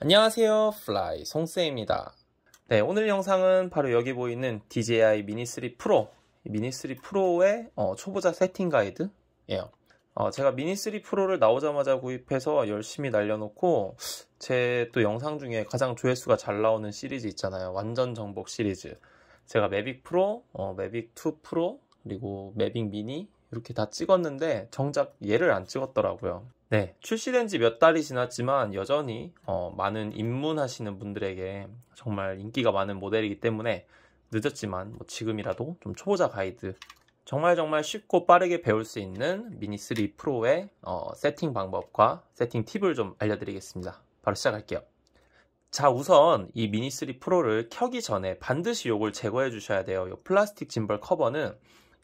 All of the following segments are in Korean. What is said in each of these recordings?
안녕하세요 플라이 송쌤입니다 네 오늘 영상은 바로 여기 보이는 DJI 미니3 프로 미니3 프로의 어, 초보자 세팅 가이드예요 어, 제가 미니3 프로를 나오자마자 구입해서 열심히 날려놓고 제 또 영상 중에 가장 조회수가 잘 나오는 시리즈 있잖아요 완전 정복 시리즈 제가 매빅 프로, 어, 매빅 2 프로 그리고 매빅 미니 이렇게 다 찍었는데 정작 얘를 안 찍었더라고요 네, 출시된 지 몇 달이 지났지만 여전히 어, 많은 입문하시는 분들에게 정말 인기가 많은 모델이기 때문에 늦었지만 뭐 지금이라도 좀 초보자 가이드 정말 정말 쉽고 빠르게 배울 수 있는 미니 3 프로의 어, 세팅 방법과 세팅 팁을 좀 알려드리겠습니다. 바로 시작할게요. 자, 우선 이 미니 3 프로를 켜기 전에 반드시 이걸 제거해 주셔야 돼요. 이 플라스틱 짐벌 커버는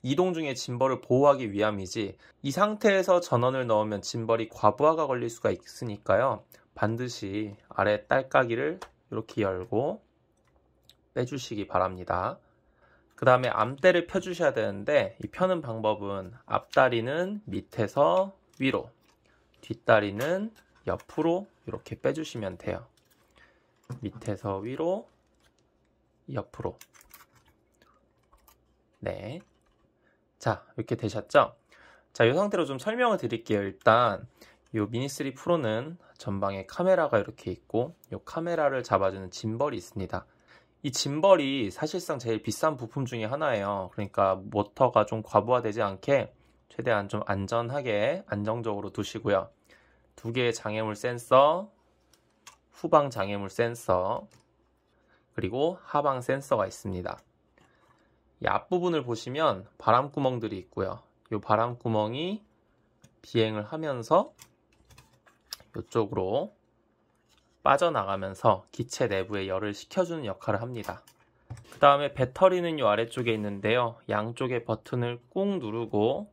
이동 중에 짐벌을 보호하기 위함이지 이 상태에서 전원을 넣으면 짐벌이 과부하가 걸릴 수가 있으니까요. 반드시 아래 딸깍이를 이렇게 열고 빼주시기 바랍니다. 그 다음에 암대를 펴주셔야 되는데 이 펴는 방법은 앞다리는 밑에서 위로 뒷다리는 옆으로 이렇게 빼주시면 돼요. 밑에서 위로 옆으로 네 자, 이렇게 되셨죠? 자, 이 상태로 좀 설명을 드릴게요. 일단 이 미니3 프로는 전방에 카메라가 이렇게 있고 이 카메라를 잡아주는 짐벌이 있습니다. 이 짐벌이 사실상 제일 비싼 부품 중에 하나예요. 그러니까 모터가 좀 과부하되지 않게 최대한 좀 안전하게 안정적으로 두시고요. 두 개의 장애물 센서, 후방 장애물 센서, 그리고 하방 센서가 있습니다. 이 앞부분을 보시면 바람구멍들이 있고요. 이 바람구멍이 비행을 하면서 이쪽으로 빠져나가면서 기체 내부에 열을 식혀주는 역할을 합니다. 그 다음에 배터리는 이 아래쪽에 있는데요. 양쪽에 버튼을 꾹 누르고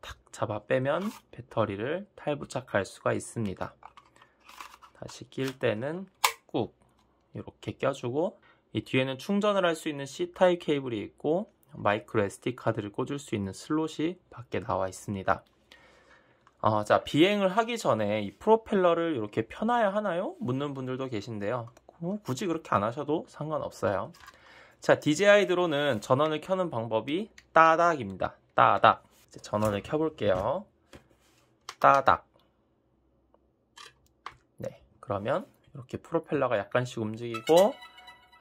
탁 잡아 빼면 배터리를 탈부착할 수가 있습니다. 다시 낄 때는 꾹 이렇게 껴주고 이 뒤에는 충전을 할 수 있는 C타입 케이블이 있고 마이크로 SD 카드를 꽂을 수 있는 슬롯이 밖에 나와 있습니다. 어, 자 비행을 하기 전에 이 프로펠러를 이렇게 펴놔야 하나요? 묻는 분들도 계신데요. 어, 굳이 그렇게 안 하셔도 상관없어요. 자 DJI 드론은 전원을 켜는 방법이 따닥입니다. 따닥. 이제 전원을 켜볼게요. 따닥. 네, 그러면 이렇게 프로펠러가 약간씩 움직이고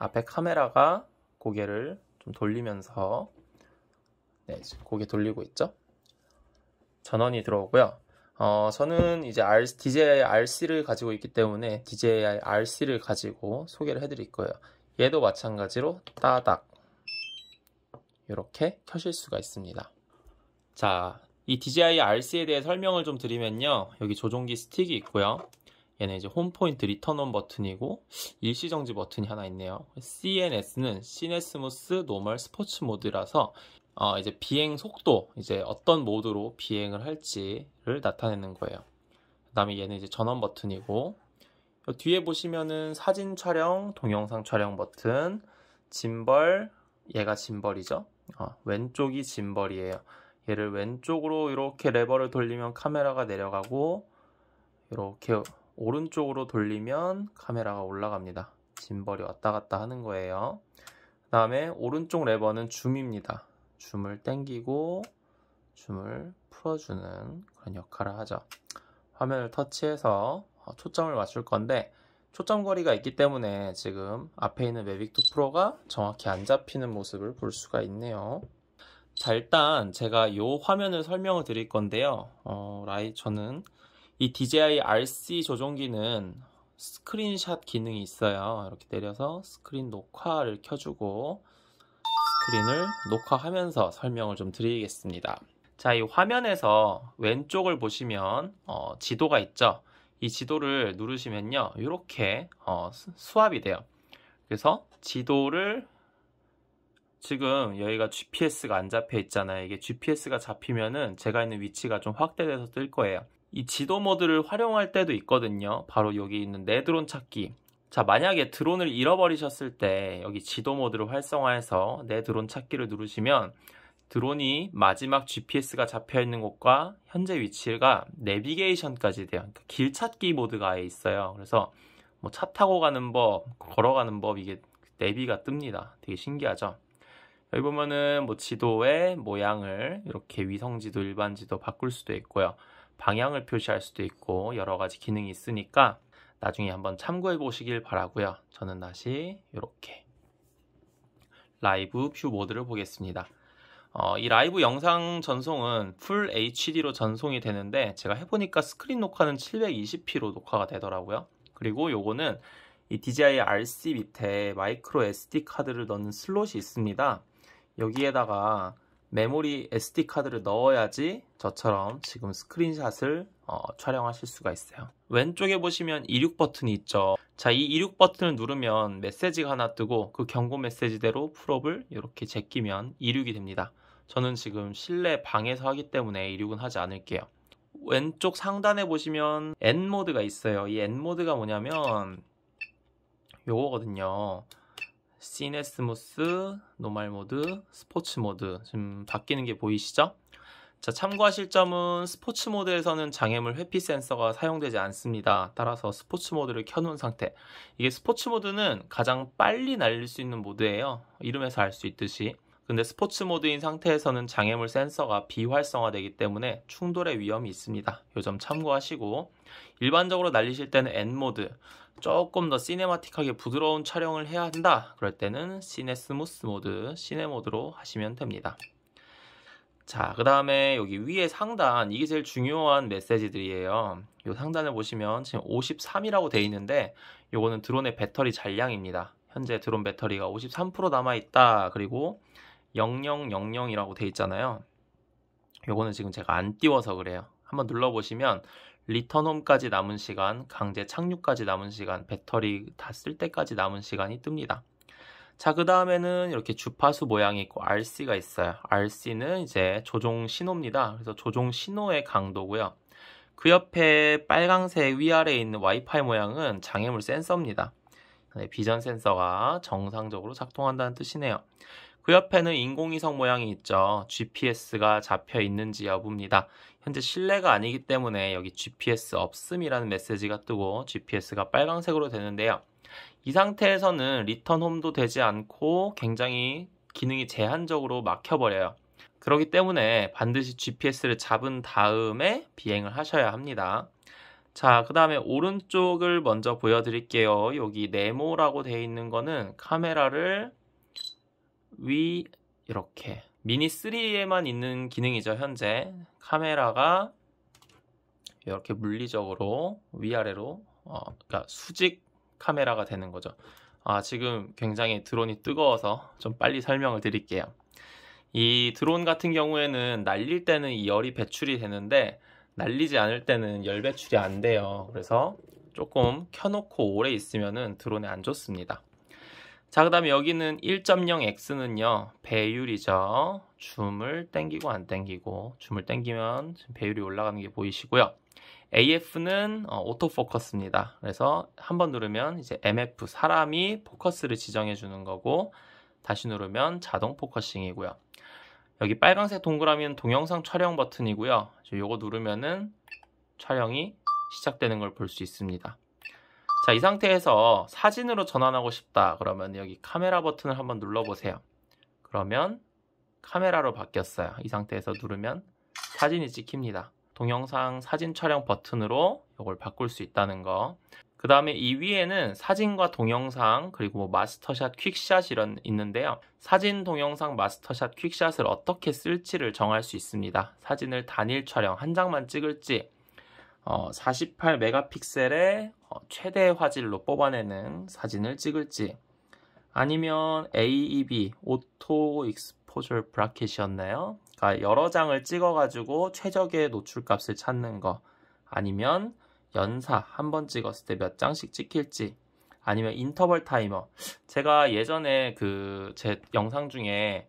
앞에 카메라가 고개를 좀 돌리면서 네, 고개 돌리고 있죠. 전원이 들어오고요. 어, 저는 이제 R, DJI RC를 가지고 있기 때문에 DJI RC를 가지고 소개를 해드릴 거예요. 얘도 마찬가지로 따닥 이렇게 켜실 수가 있습니다. 자, 이 DJI RC에 대해 설명을 좀 드리면요. 여기 조종기 스틱이 있고요. 얘는 이제 홈포인트 리턴온 버튼이고 일시정지 버튼이 하나 있네요. CNS는 시네스무스 노멀 스포츠 모드라서 어 이제 비행 속도, 이제 어떤 모드로 비행을 할지를 나타내는 거예요. 그 다음에 얘는 이제 전원 버튼이고 뒤에 보시면은 사진 촬영, 동영상 촬영 버튼, 짐벌, 얘가 짐벌이죠. 어, 왼쪽이 짐벌이에요. 얘를 왼쪽으로 이렇게 레버를 돌리면 카메라가 내려가고 이렇게 오른쪽으로 돌리면 카메라가 올라갑니다. 짐벌이 왔다 갔다 하는 거예요. 그 다음에 오른쪽 레버는 줌입니다. 줌을 땡기고 줌을 풀어주는 그런 역할을 하죠. 화면을 터치해서 어, 초점을 맞출 건데 초점 거리가 있기 때문에 지금 앞에 있는 매빅2 프로가 정확히 안 잡히는 모습을 볼 수가 있네요. 자 일단 제가 이 화면을 설명을 드릴 건데요. 어, 라이 저는 이 DJI RC 조종기는 스크린샷 기능이 있어요. 이렇게 내려서 스크린 녹화를 켜주고 스크린을 녹화하면서 설명을 좀 드리겠습니다. 자, 이 화면에서 왼쪽을 보시면 어, 지도가 있죠. 이 지도를 누르시면요. 이렇게 어, 수압이 돼요. 그래서 지도를 지금 여기가 GPS가 안 잡혀 있잖아요. 이게 GPS가 잡히면은 제가 있는 위치가 좀 확대돼서 뜰 거예요. 이 지도 모드를 활용할 때도 있거든요. 바로 여기 있는 내 드론 찾기. 자, 만약에 드론을 잃어버리셨을 때 여기 지도 모드를 활성화해서 내 드론 찾기를 누르시면 드론이 마지막 GPS가 잡혀 있는 곳과 현재 위치가 내비게이션까지 돼요. 그러니까 길 찾기 모드가 아예 있어요. 그래서 뭐차 타고 가는 법, 걸어가는 법 이게 내비가 뜹니다. 되게 신기하죠. 여기 보면은 뭐 지도의 모양을 이렇게 위성 지도, 일반 지도 바꿀 수도 있고요. 방향을 표시할 수도 있고 여러 가지 기능이 있으니까 나중에 한번 참고해 보시길 바라고요. 저는 다시 이렇게 라이브 뷰 모드를 보겠습니다. 어, 이 라이브 영상 전송은 풀 HD로 전송이 되는데 제가 해보니까 스크린 녹화는 720p로 녹화가 되더라고요. 그리고 요거는 이 DJI RC 밑에 마이크로 SD 카드를 넣는 슬롯이 있습니다. 여기에다가 메모리 SD 카드를 넣어야지 저처럼 지금 스크린샷을 어, 촬영하실 수가 있어요. 왼쪽에 보시면 이륙 버튼이 있죠. 자, 이 이륙 버튼을 누르면 메시지가 하나 뜨고 그 경고 메시지대로 풀업을 이렇게 제끼면 이륙이 됩니다. 저는 지금 실내 방에서 하기 때문에 이륙은 하지 않을게요. 왼쪽 상단에 보시면 N모드가 있어요. 이 N모드가 뭐냐면 요거거든요. 시네스모스, 노말 모드, 스포츠 모드 지금 바뀌는 게 보이시죠? 자, 참고하실 점은 스포츠 모드에서는 장애물 회피 센서가 사용되지 않습니다. 따라서 스포츠 모드를 켜놓은 상태. 이게 스포츠 모드는 가장 빨리 날릴 수 있는 모드예요. 이름에서 알 수 있듯이. 근데 스포츠 모드인 상태에서는 장애물 센서가 비활성화되기 때문에 충돌의 위험이 있습니다. 요점 참고하시고 일반적으로 날리실 때는 N모드 조금 더 시네마틱하게 부드러운 촬영을 해야 한다 그럴 때는 시네 스무스 모드 시네 모드로 하시면 됩니다 자 그 다음에 여기 위에 상단 이게 제일 중요한 메시지들이에요 이 상단을 보시면 지금 53이라고 되어 있는데 요거는 드론의 배터리 잔량입니다 현재 드론 배터리가 53% 남아있다 그리고 0000이라고 되어 있잖아요 요거는 지금 제가 안 띄워서 그래요 한번 눌러보시면 리턴홈까지 남은 시간, 강제 착륙까지 남은 시간, 배터리 다 쓸 때까지 남은 시간이 뜹니다. 자, 그 다음에는 이렇게 주파수 모양이 있고 RC가 있어요. RC는 이제 조종 신호입니다. 그래서 조종 신호의 강도고요. 그 옆에 빨강색 위아래에 있는 와이파이 모양은 장애물 센서입니다. 네, 비전 센서가 정상적으로 작동한다는 뜻이네요. 그 옆에는 인공위성 모양이 있죠. GPS가 잡혀 있는지 여부입니다. 현재 실내가 아니기 때문에 여기 GPS 없음이라는 메시지가 뜨고 GPS가 빨강색으로 되는데요. 이 상태에서는 리턴 홈도 되지 않고 굉장히 기능이 제한적으로 막혀버려요. 그렇기 때문에 반드시 GPS를 잡은 다음에 비행을 하셔야 합니다. 자, 그 다음에 오른쪽을 먼저 보여드릴게요. 여기 네모라고 되어 있는 거는 카메라를 위 이렇게 미니 3에만 있는 기능이죠, 현재. 네. 카메라가 이렇게 물리적으로 위아래로 어, 그러니까 수직 카메라가 되는 거죠. 아, 지금 굉장히 드론이 뜨거워서 좀 빨리 설명을 드릴게요. 이 드론 같은 경우에는 날릴 때는 이 열이 배출이 되는데 날리지 않을 때는 열 배출이 안 돼요. 그래서 조금 켜놓고 오래 있으면은 드론에 안 좋습니다. 자, 그 다음에 여기는 1.0x는요, 배율이죠. 줌을 땡기고 안 땡기고, 줌을 땡기면 배율이 올라가는 게 보이시고요. AF는 어, 오토포커스입니다. 그래서 한번 누르면 이제 MF, 사람이 포커스를 지정해 주는 거고, 다시 누르면 자동 포커싱이고요. 여기 빨간색 동그라미는 동영상 촬영 버튼이고요. 요거 누르면은 촬영이 시작되는 걸 볼 수 있습니다. 자, 이 상태에서 사진으로 전환하고 싶다. 그러면 여기 카메라 버튼을 한번 눌러보세요. 그러면 카메라로 바뀌었어요. 이 상태에서 누르면 사진이 찍힙니다. 동영상 사진 촬영 버튼으로 이걸 바꿀 수 있다는 거. 그 다음에 이 위에는 사진과 동영상 그리고 뭐 마스터샷, 퀵샷 이런 있는데요. 사진, 동영상, 마스터샷, 퀵샷을 어떻게 쓸지를 정할 수 있습니다. 사진을 단일 촬영 한 장만 찍을지 어, 48 메가픽셀의 어, 최대 화질로 뽑아내는 사진을 찍을지 아니면 AEB 오토 익스포저 브라켓이었나요? 그러니까 여러 장을 찍어가지고 최적의 노출값을 찾는 거 아니면 연사 한 번 찍었을 때 몇 장씩 찍힐지 아니면 인터벌 타이머 제가 예전에 그 제 영상 중에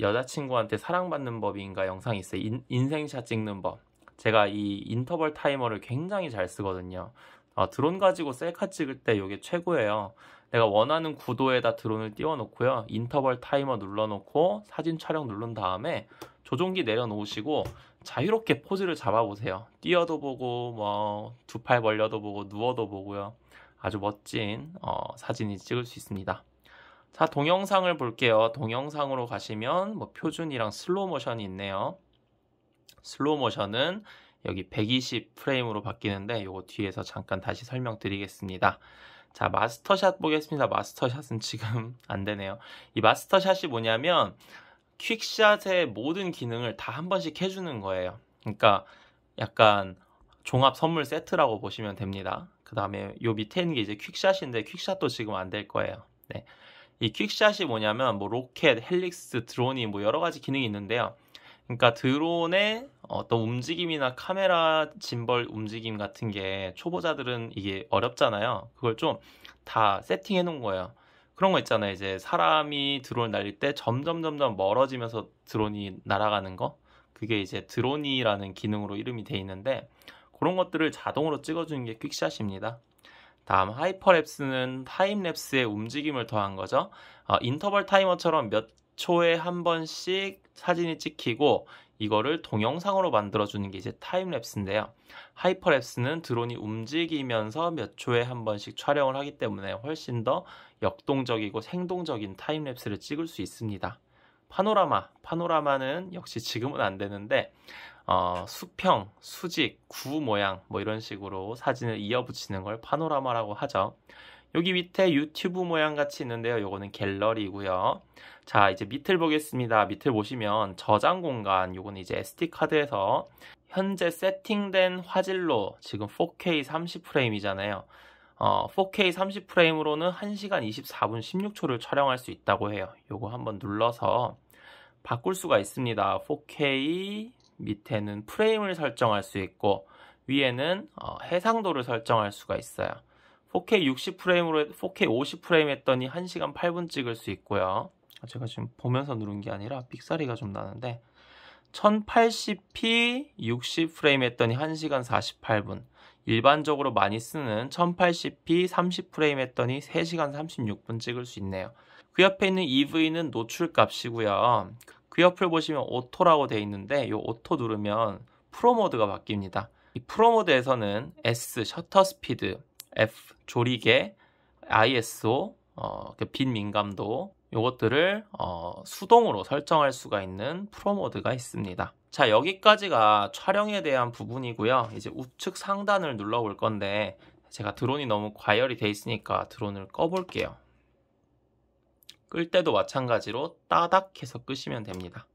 여자친구한테 사랑받는 법인가 영상이 있어요 인, 인생샷 찍는 법 제가 이 인터벌 타이머를 굉장히 잘 쓰거든요. 아, 드론 가지고 셀카 찍을 때 이게 최고예요. 내가 원하는 구도에다 드론을 띄워놓고요. 인터벌 타이머 눌러놓고 사진 촬영 누른 다음에 조종기 내려놓으시고 자유롭게 포즈를 잡아보세요. 뛰어도 보고 뭐 두 팔 벌려도 보고 누워도 보고요. 아주 멋진 어, 사진이 찍을 수 있습니다. 자 동영상을 볼게요. 동영상으로 가시면 뭐 표준이랑 슬로우 모션이 있네요. 슬로우 모션은 여기 120 프레임으로 바뀌는데 이거 뒤에서 잠깐 다시 설명드리겠습니다. 자 마스터샷 보겠습니다. 마스터샷은 지금 안 되네요. 이 마스터샷이 뭐냐면 퀵샷의 모든 기능을 다 한 번씩 해주는 거예요. 그러니까 약간 종합 선물 세트라고 보시면 됩니다. 그 다음에 요 밑에 있는 게 이제 퀵샷인데 퀵샷도 지금 안 될 거예요. 네. 이 퀵샷이 뭐냐면 뭐 로켓, 헬릭스, 드론이 뭐 여러 가지 기능이 있는데요. 그러니까 드론의 어떤 움직임이나 카메라 짐벌 움직임 같은 게 초보자들은 이게 어렵잖아요. 그걸 좀 다 세팅해 놓은 거예요. 그런 거 있잖아요. 이제 사람이 드론을 날릴 때 점점 점점 멀어지면서 드론이 날아가는 거. 그게 이제 드론이라는 기능으로 이름이 돼 있는데 그런 것들을 자동으로 찍어주는 게 퀵샷입니다. 다음 하이퍼랩스는 타임랩스의 움직임을 더한 거죠. 어, 인터벌 타이머처럼 몇 초에 한 번씩 사진이 찍히고 이거를 동영상으로 만들어주는 게 이제 타임랩스인데요. 하이퍼랩스는 드론이 움직이면서 몇 초에 한 번씩 촬영을 하기 때문에 훨씬 더 역동적이고 생동적인 타임랩스를 찍을 수 있습니다. 파노라마, 파노라마는 역시 지금은 안 되는데 어, 수평, 수직, 구 모양 뭐 이런 식으로 사진을 이어붙이는 걸 파노라마라고 하죠. 여기 밑에 유튜브 모양 같이 있는데요. 요거는 갤러리고요. 자, 이제 밑을 보겠습니다. 밑을 보시면 저장 공간, 요건 이제 SD카드에서 현재 세팅된 화질로 지금 4K 30프레임이잖아요. 어, 4K 30프레임으로는 1시간 24분 16초를 촬영할 수 있다고 해요. 요거 한번 눌러서 바꿀 수가 있습니다. 4K 밑에는 프레임을 설정할 수 있고 위에는 어, 해상도를 설정할 수가 있어요. 4K 60프레임으로 4K 50프레임 했더니 1시간 8분 찍을 수 있고요. 제가 지금 보면서 누른 게 아니라 삑사리가 좀 나는데 1080p 60프레임 했더니 1시간 48분 일반적으로 많이 쓰는 1080p 30프레임 했더니 3시간 36분 찍을 수 있네요 그 옆에 있는 EV는 노출값이고요 그 옆을 보시면 오토라고 되어 있는데 이 오토 누르면 프로 모드가 바뀝니다 이 프로 모드에서는 S 셔터 스피드 F 조리개 ISO 어, 빛 그 민감도 이것들을 어, 수동으로 설정할 수가 있는 프로 모드가 있습니다. 자 여기까지가 촬영에 대한 부분이고요. 이제 우측 상단을 눌러볼 건데 제가 드론이 너무 과열이 돼 있으니까 드론을 꺼볼게요. 끌 때도 마찬가지로 따닥 해서 끄시면 됩니다.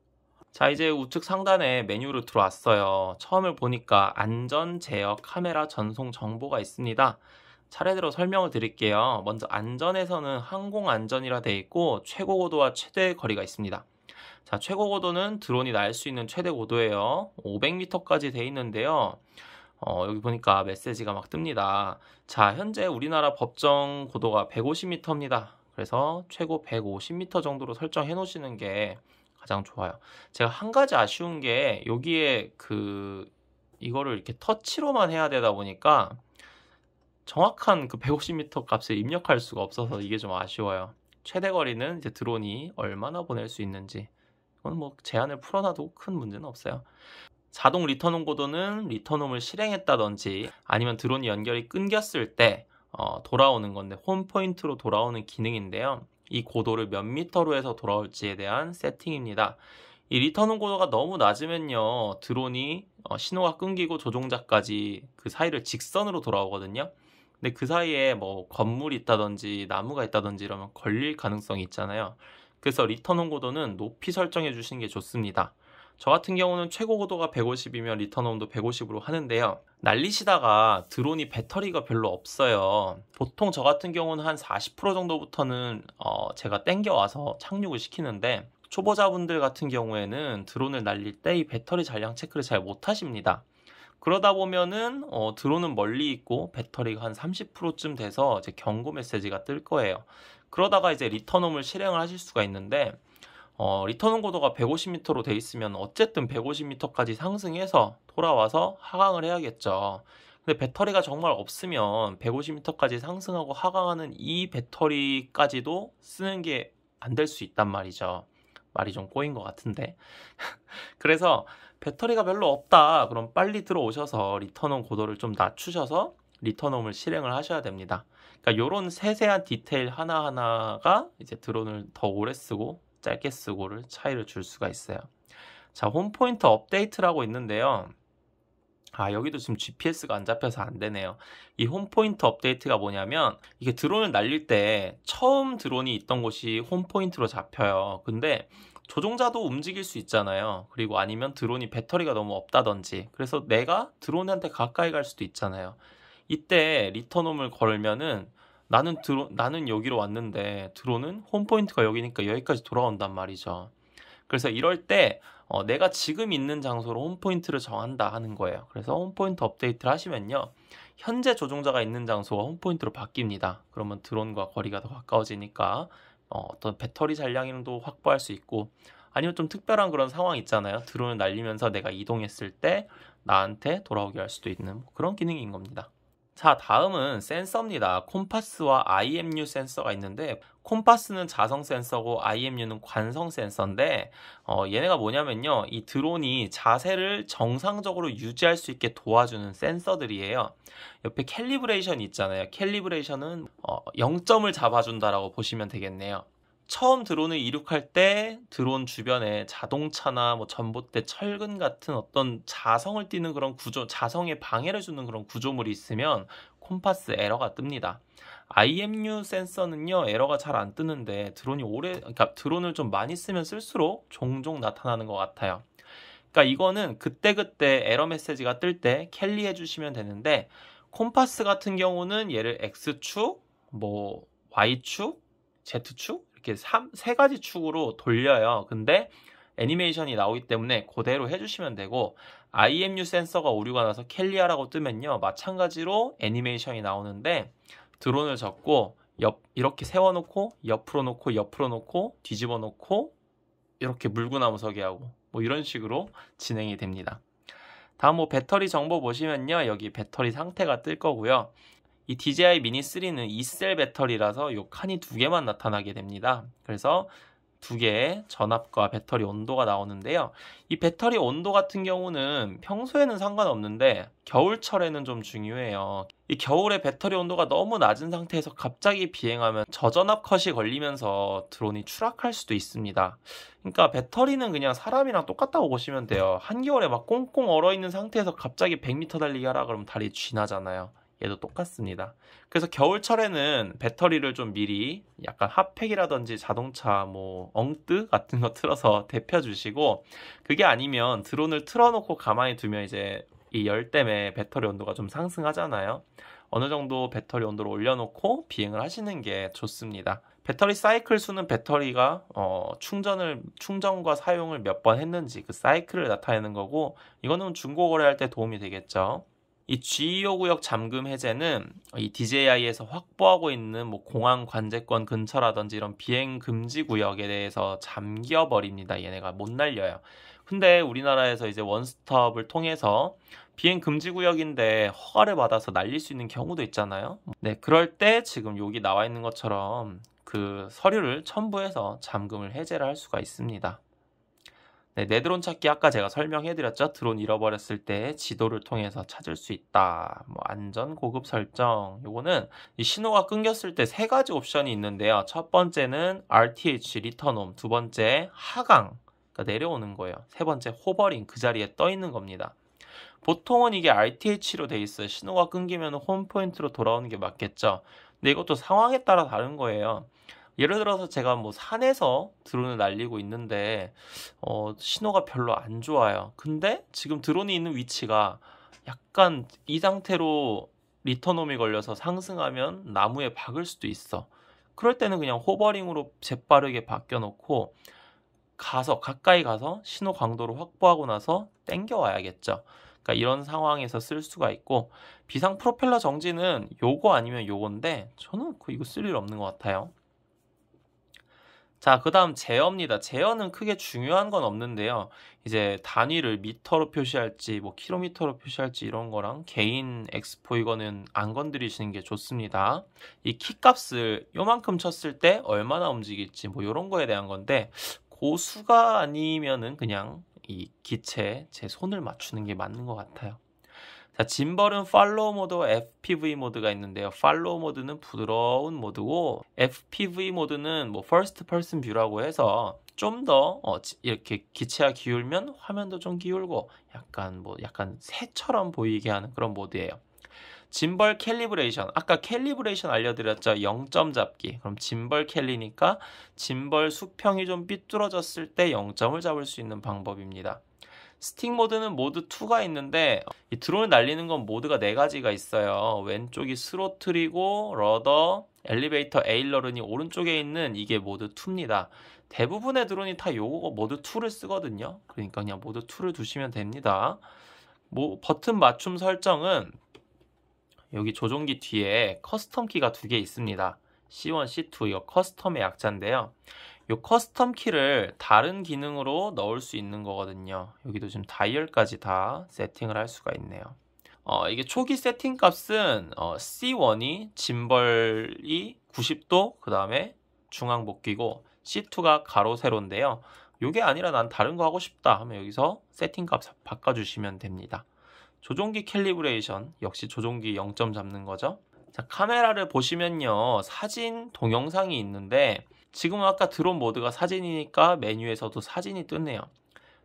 자 이제 우측 상단에 메뉴로 들어왔어요. 처음을 보니까 안전 제어 카메라 전송 정보가 있습니다. 차례대로 설명을 드릴게요. 먼저 안전에서는 항공 안전이라 돼 있고 최고 고도와 최대 거리가 있습니다. 자, 최고 고도는 드론이 날 수 있는 최대 고도예요. 500m까지 돼 있는데요. 어, 여기 보니까 메시지가 막 뜹니다. 자, 현재 우리나라 법정 고도가 150m입니다. 그래서 최고 150m 정도로 설정해 놓으시는 게 가장 좋아요. 제가 한 가지 아쉬운 게 여기에 그 이거를 이렇게 터치로만 해야 되다 보니까 정확한 그 150m 값을 입력할 수가 없어서 이게 좀 아쉬워요. 최대 거리는 이제 드론이 얼마나 보낼 수 있는지 이건뭐 제한을 풀어놔도 큰 문제는 없어요. 자동 리턴홈 고도는 리턴홈을 실행했다든지 아니면 드론 연결이 끊겼을 때 어, 돌아오는 건데 홈 포인트로 돌아오는 기능인데요. 이 고도를 몇 미터로 해서 돌아올지에 대한 세팅입니다. 이 리턴홈 고도가 너무 낮으면요 드론이 어, 신호가 끊기고 조종자까지 그 사이를 직선으로 돌아오거든요. 근데 그 사이에 뭐 건물이 있다든지 나무가 있다든지 이러면 걸릴 가능성이 있잖아요. 그래서 리턴 온고도는 높이 설정해 주시는 게 좋습니다. 저 같은 경우는 최고 고도가 150이면 리턴 온도 150으로 하는데요. 날리시다가 드론이 배터리가 별로 없어요. 보통 저 같은 경우는 한 40% 정도부터는 어 제가 땡겨와서 착륙을 시키는데 초보자분들 같은 경우에는 드론을 날릴 때 이 배터리 잔량 체크를 잘 못하십니다. 그러다 보면은 어, 드론은 멀리 있고 배터리가 한 30%쯤 돼서 이제 경고 메시지가 뜰 거예요. 그러다가 이제 리턴홈을 실행을 하실 수가 있는데 어, 리턴홈 고도가 150m로 돼 있으면 어쨌든 150m까지 상승해서 돌아와서 하강을 해야겠죠. 근데 배터리가 정말 없으면 150m까지 상승하고 하강하는 이 배터리까지도 쓰는 게 안 될 수 있단 말이죠. 말이 좀 꼬인 것 같은데. 그래서 배터리가 별로 없다. 그럼 빨리 들어오셔서 리턴홈 고도를 좀 낮추셔서 리턴홈을 실행을 하셔야 됩니다. 그러니까 이런 세세한 디테일 하나하나가 이제 드론을 더 오래 쓰고 짧게 쓰고를 차이를 줄 수가 있어요. 자, 홈포인트 업데이트라고 있는데요. 아, 여기도 지금 GPS가 안 잡혀서 안 되네요. 이 홈포인트 업데이트가 뭐냐면, 이게 드론을 날릴 때 처음 드론이 있던 곳이 홈포인트로 잡혀요. 근데 조종자도 움직일 수 있잖아요. 그리고 아니면 드론이 배터리가 너무 없다든지. 그래서 내가 드론한테 가까이 갈 수도 있잖아요. 이때 리터놈을 걸면은 나는 드론 나는 여기로 왔는데 드론은 홈 포인트가 여기니까 여기까지 돌아온단 말이죠. 그래서 이럴 때 어, 내가 지금 있는 장소로 홈 포인트를 정한다 하는 거예요. 그래서 홈 포인트 업데이트를 하시면요. 현재 조종자가 있는 장소가 홈 포인트로 바뀝니다. 그러면 드론과 거리가 더 가까워지니까 어, 떤 배터리 잔량도 확보할 수 있고 아니면 좀 특별한 그런 상황 있잖아요. 드론을 날리면서 내가 이동했을 때 나한테 돌아오게 할 수도 있는 그런 기능인 겁니다. 자 다음은 센서입니다. 콤파스와 IMU 센서가 있는데 콤파스는 자성 센서고 IMU는 관성 센서인데 어, 얘네가 뭐냐면요. 이 드론이 자세를 정상적으로 유지할 수 있게 도와주는 센서들이에요. 옆에 캘리브레이션 있잖아요. 캘리브레이션은 어, 0점을 잡아준다라고 보시면 되겠네요. 처음 드론을 이륙할 때 드론 주변에 자동차나 뭐 전봇대 철근 같은 어떤 자성을 띠는 그런 구조, 자성에 방해를 주는 그런 구조물이 있으면 콤파스 에러가 뜹니다. IMU 센서는요, 에러가 잘 안 뜨는데 드론이 오래, 그러니까 드론을 좀 많이 쓰면 쓸수록 종종 나타나는 것 같아요. 그러니까 이거는 그때그때 에러 메시지가 뜰 때 캘리 해주시면 되는데 콤파스 같은 경우는 얘를 X축, 뭐 Y축, Z축 이렇게 3, 세 가지 축으로 돌려요. 근데 애니메이션이 나오기 때문에 그대로 해주시면 되고 IMU 센서가 오류가 나서 캘리아라고 뜨면요 마찬가지로 애니메이션이 나오는데 드론을 접고 옆 이렇게 세워놓고 옆으로 놓고 옆으로 놓고 뒤집어 놓고 이렇게 물구나무 서기 하고 뭐 이런 식으로 진행이 됩니다. 다음 뭐 배터리 정보 보시면요 여기 배터리 상태가 뜰 거고요 이 DJI 미니 3는 2셀 배터리라서 요 칸이 두 개만 나타나게 됩니다. 그래서 두 개의 전압과 배터리 온도가 나오는데요. 이 배터리 온도 같은 경우는 평소에는 상관없는데 겨울철에는 좀 중요해요. 이 겨울에 배터리 온도가 너무 낮은 상태에서 갑자기 비행하면 저전압 컷이 걸리면서 드론이 추락할 수도 있습니다. 그러니까 배터리는 그냥 사람이랑 똑같다고 보시면 돼요. 한겨울에 막 꽁꽁 얼어 있는 상태에서 갑자기 100m 달리기 하라 그러면 다리 쥐나잖아요. 얘도 똑같습니다. 그래서 겨울철에는 배터리를 좀 미리 약간 핫팩이라든지 자동차 뭐 엉뜨 같은 거 틀어서 데펴 주시고 그게 아니면 드론을 틀어 놓고 가만히 두면 이제 이 열 때문에 배터리 온도가 좀 상승하잖아요. 어느 정도 배터리 온도를 올려놓고 비행을 하시는 게 좋습니다. 배터리 사이클 수는 배터리가 어, 충전을 충전과 사용을 몇 번 했는지 그 사이클을 나타내는 거고 이거는 중고 거래할 때 도움이 되겠죠. 이 G2호 e 구역 잠금 해제는 이 DJI에서 확보하고 있는 뭐 공항 관제권 근처라든지 이런 비행 금지 구역에 대해서 잠겨 버립니다. 얘네가 못 날려요. 근데 우리나라에서 이제 원스톱을 통해서 비행 금지 구역인데 허가를 받아서 날릴 수 있는 경우도 있잖아요. 네, 그럴 때 지금 여기 나와 있는 것처럼 그 서류를 첨부해서 잠금을 해제를 할 수가 있습니다. 네, 내 드론 찾기 아까 제가 설명해드렸죠. 드론 잃어버렸을 때 지도를 통해서 찾을 수 있다. 뭐 안전 고급 설정. 요거는 신호가 끊겼을 때 세 가지 옵션이 있는데요. 첫 번째는 RTH 리턴홈, 두 번째 하강, 그러니까 내려오는 거예요. 세 번째 호버링 그 자리에 떠 있는 겁니다. 보통은 이게 RTH로 돼 있어요. 신호가 끊기면 홈 포인트로 돌아오는 게 맞겠죠. 근데 이것도 상황에 따라 다른 거예요. 예를 들어서 제가 뭐 산에서 드론을 날리고 있는데 어, 신호가 별로 안 좋아요. 근데 지금 드론이 있는 위치가 약간 이 상태로 리터놈이 걸려서 상승하면 나무에 박을 수도 있어. 그럴 때는 그냥 호버링으로 재빠르게 바뀌어놓고 가서 가까이 가서 신호 강도를 확보하고 나서 땡겨와야겠죠. 그러니까 이런 상황에서 쓸 수가 있고 비상 프로펠러 정지는 요거 아니면 요건데 저는 이거 쓸 일 없는 것 같아요. 자, 그 다음 제어입니다. 제어는 크게 중요한 건 없는데요. 이제 단위를 미터로 표시할지, 뭐 킬로미터로 표시할지 이런 거랑 개인 엑스포 이거는 안 건드리시는 게 좋습니다. 이 키 값을 요만큼 쳤을 때 얼마나 움직일지 뭐요런 거에 대한 건데, 고수가 아니면은 그냥 이 기체에 제 손을 맞추는 게 맞는 것 같아요. 자, 짐벌은 팔로우 모드와 FPV 모드가 있는데요. 팔로우 모드는 부드러운 모드고 FPV 모드는 뭐 퍼스트 퍼슨 뷰라고 해서 좀더 어, 이렇게 기체가 기울면 화면도 좀 기울고 약간 뭐 약간 새처럼 보이게 하는 그런 모드예요. 짐벌 캘리브레이션 아까 캘리브레이션 알려드렸죠 0점 잡기 그럼 짐벌 캘리니까 짐벌 수평이 좀 삐뚤어졌을 때 0점을 잡을 수 있는 방법입니다 스틱 모드는 모드 2가 있는데 드론을 날리는 건 모드가 4 가지가 있어요. 왼쪽이 스로틀이고 러더, 엘리베이터 에일러른이 오른쪽에 있는 이게 모드 2입니다. 대부분의 드론이 다 요거 모드 2를 쓰거든요. 그러니까 그냥 모드 2를 두시면 됩니다. 뭐 버튼 맞춤 설정은 여기 조종기 뒤에 커스텀 키가 두 개 있습니다. C1, C2 이거 커스텀의 약자인데요. 이 커스텀 키를 다른 기능으로 넣을 수 있는 거거든요. 여기도 지금 다이얼까지 다 세팅을 할 수가 있네요. 어, 이게 초기 세팅 값은 어, C1이 짐벌이 90도, 그 다음에 중앙 복귀고 C2가 가로 세로인데요. 이게 아니라 난 다른 거 하고 싶다 하면 여기서 세팅 값 바꿔주시면 됩니다. 조종기 캘리브레이션 역시 조종기 0점 잡는 거죠. 자, 카메라를 보시면요. 사진 동영상이 있는데 지금 아까 드론 모드가 사진이니까 메뉴에서도 사진이 뜨네요.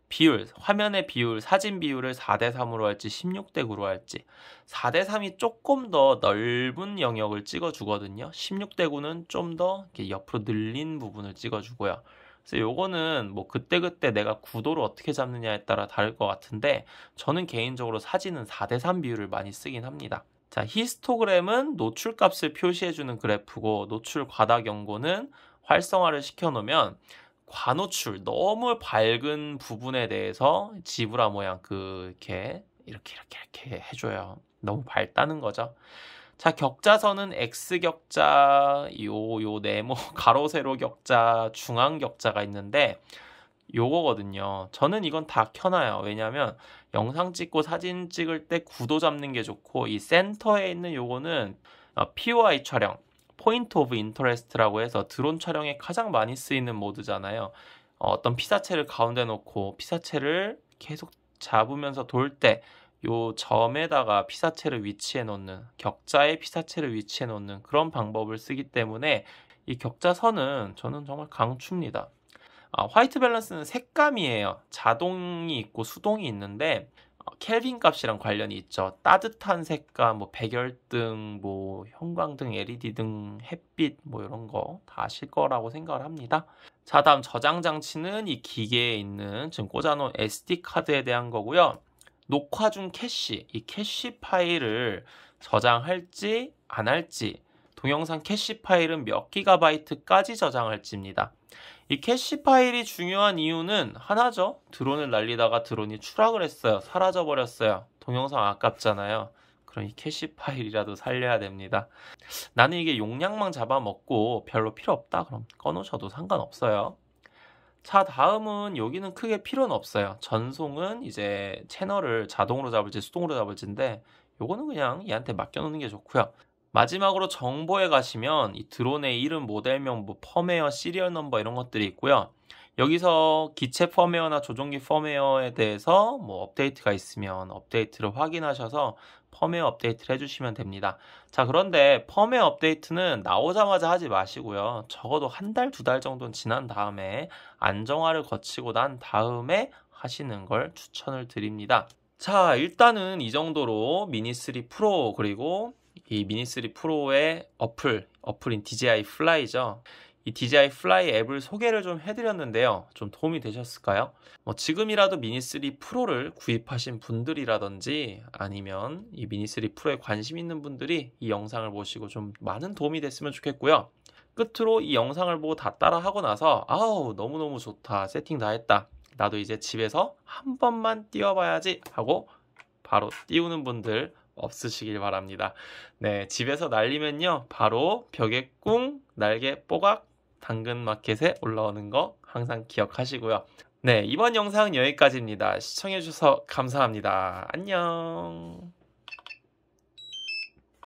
비율, 화면의 비율, 사진 비율을 4대 3으로 할지 16대 9로 할지 4대 3이 조금 더 넓은 영역을 찍어 주거든요. 16대 9는 좀 더 옆으로 늘린 부분을 찍어 주고요. 그래서 요거는 뭐 그때그때 내가 구도를 어떻게 잡느냐에 따라 다를 것 같은데 저는 개인적으로 사진은 4대 3 비율을 많이 쓰긴 합니다. 자, 히스토그램은 노출 값을 표시해 주는 그래프고 노출 과다 경고는 활성화를 시켜놓으면 관호출 너무 밝은 부분에 대해서 지브라 모양 그렇게 이렇게 이렇게 이렇게 해줘요. 너무 밝다는 거죠. 자 격자선은 x 격자 요 요 네모 가로 세로 격자 중앙 격자가 있는데 요거거든요. 저는 이건 다 켜놔요. 왜냐하면 영상 찍고 사진 찍을 때 구도 잡는 게 좋고 이 센터에 있는 요거는 어, POI 촬영 포인트 오브 인터레스트라고 해서 드론 촬영에 가장 많이 쓰이는 모드잖아요. 어, 어떤 피사체를 가운데 놓고 피사체를 계속 잡으면서 돌 때 요 점에다가 피사체를 위치해 놓는 격자에 피사체를 위치해 놓는 그런 방법을 쓰기 때문에 이 격자선은 저는 정말 강추입니다. 아, 화이트 밸런스는 색감이에요. 자동이 있고 수동이 있는데 켈빈 값이랑 관련이 있죠. 따뜻한 색감, 뭐 백열등, 뭐 형광등, LED등, 햇빛 뭐 이런 거 다 아실 거라고 생각을 합니다. 자, 다음 저장 장치는 이 기계에 있는 지금 꽂아놓은 SD 카드에 대한 거고요. 녹화 중 캐시, 이 캐시 파일을 저장할지 안 할지 동영상 캐시 파일은 몇 기가바이트까지 저장할지입니다. 이 캐시 파일이 중요한 이유는 하나죠. 드론을 날리다가 드론이 추락을 했어요. 사라져 버렸어요. 동영상 아깝잖아요. 그럼 이 캐시 파일이라도 살려야 됩니다. 나는 이게 용량만 잡아먹고 별로 필요 없다. 그럼 꺼놓으셔도 상관없어요. 자 다음은 여기는 크게 필요는 없어요. 전송은 이제 채널을 자동으로 잡을지 수동으로 잡을지인데 요거는 그냥 얘한테 맡겨놓는 게 좋고요. 마지막으로 정보에 가시면 이 드론의 이름, 모델명, 뭐 펌웨어, 시리얼 넘버 이런 것들이 있고요. 여기서 기체 펌웨어나 조종기 펌웨어에 대해서 뭐 업데이트가 있으면 업데이트를 확인하셔서 펌웨어 업데이트를 해주시면 됩니다. 자 그런데 펌웨어 업데이트는 나오자마자 하지 마시고요. 적어도 한 달, 두 달 정도는 지난 다음에 안정화를 거치고 난 다음에 하시는 걸 추천을 드립니다. 자 일단은 이 정도로 미니3 프로 그리고 이 미니3 프로의 어플, 어플인 DJI 플라이죠. 이 DJI 플라이 앱을 소개를 좀 해드렸는데요. 좀 도움이 되셨을까요? 뭐 지금이라도 미니3 프로를 구입하신 분들이라든지 아니면 이 미니3 프로에 관심 있는 분들이 이 영상을 보시고 좀 많은 도움이 됐으면 좋겠고요. 끝으로 이 영상을 보고 다 따라하고 나서 아우 너무너무 좋다 세팅 다 했다 나도 이제 집에서 한 번만 뛰어봐야지 하고 바로 띄우는 분들 없으시길 바랍니다. 네, 집에서 날리면요. 바로 벽에 꿍, 날개 뽀각, 당근 마켓에 올라오는 거 항상 기억하시고요. 네, 이번 영상은 여기까지입니다. 시청해주셔서 감사합니다. 안녕.